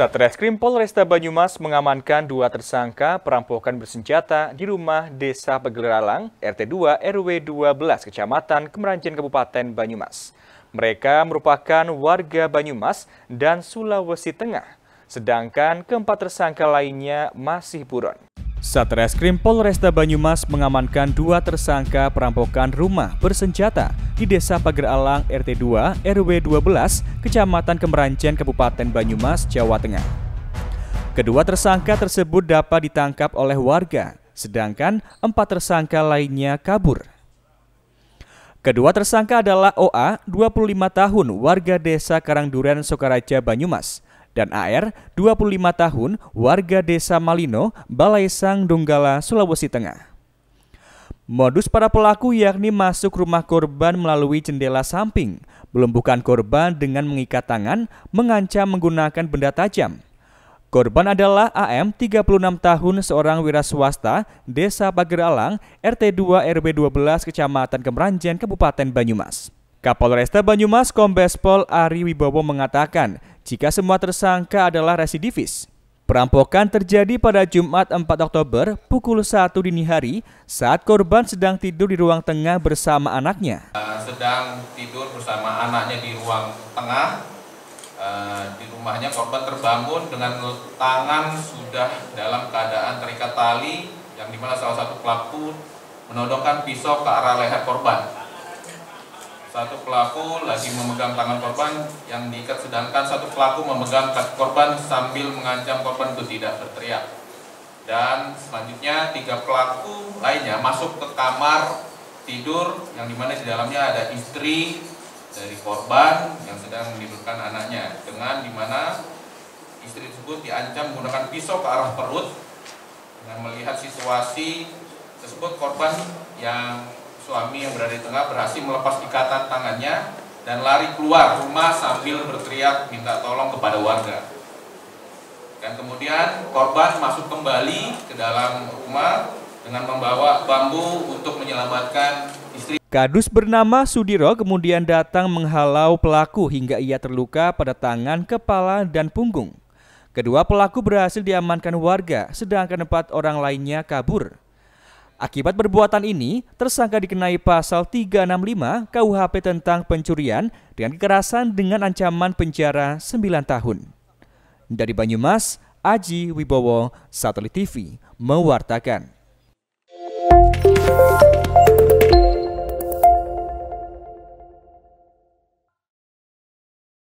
Satreskrim Polresta Banyumas mengamankan dua tersangka perampokan bersenjata di rumah Desa Pegeleralang, RT2 RW 12 Kecamatan Kemeranjen Kabupaten Banyumas. Mereka merupakan warga Banyumas dan Sulawesi Tengah, sedangkan keempat tersangka lainnya masih buron. Satreskrim Polresta Banyumas mengamankan dua tersangka perampokan rumah bersenjata di Desa Pager Alang RT2 RW 12 Kecamatan Kemerancen Kabupaten Banyumas Jawa Tengah. Kedua tersangka tersebut dapat ditangkap oleh warga, sedangkan empat tersangka lainnya kabur. Kedua tersangka adalah OA, 25 tahun, warga desa Karangduren, Sokaraja, Banyumas, dan AR, 25 tahun, warga desa Malino, Balai Sang Donggala, Sulawesi Tengah. Modus para pelaku yakni masuk rumah korban melalui jendela samping, melumpuhkan korban dengan mengikat tangan, mengancam menggunakan benda tajam. Korban adalah AM 36 tahun seorang wira swasta Desa Pager Alang, RT 2 RW 12 Kecamatan Kemranjen, Kabupaten Banyumas. Kapolresta Banyumas Kombes Pol Ari Wibowo mengatakan jika semua tersangka adalah residivis. Perampokan terjadi pada Jumat 4 Oktober pukul 1 dini hari saat korban sedang tidur di ruang tengah bersama anaknya. Eh, sedang tidur bersama anaknya di ruang tengah. Eh, di rumahnya korban terbangun dengan tangan sudah dalam keadaan terikat tali yang dimana salah satu pelaku menodongkan pisau ke arah leher korban satu pelaku lagi memegang tangan korban yang diikat sedangkan satu pelaku memegang korban sambil mengancam korban untuk tidak berteriak dan selanjutnya tiga pelaku lainnya masuk ke kamar tidur yang dimana di dalamnya ada istri dari korban yang sedang menidurkan anaknya dengan dimana istri tersebut diancam menggunakan pisau ke arah perut dengan melihat situasi tersebut korban yang Suami yang berada di tengah berhasil melepas ikatan tangannya dan lari keluar rumah sambil berteriak minta tolong kepada warga. Dan kemudian korban masuk kembali ke dalam rumah dengan membawa bambu untuk menyelamatkan istri. Kadus bernama Sudiro kemudian datang menghalau pelaku hingga ia terluka pada tangan, kepala, dan punggung. Kedua pelaku berhasil diamankan warga, sedangkan empat orang lainnya kabur. Akibat perbuatan ini, tersangka dikenai pasal 365 KUHP tentang pencurian dengan kekerasan dengan ancaman penjara 9 tahun. Dari Banyumas, Aji Wibowo, Satelit TV, mewartakan.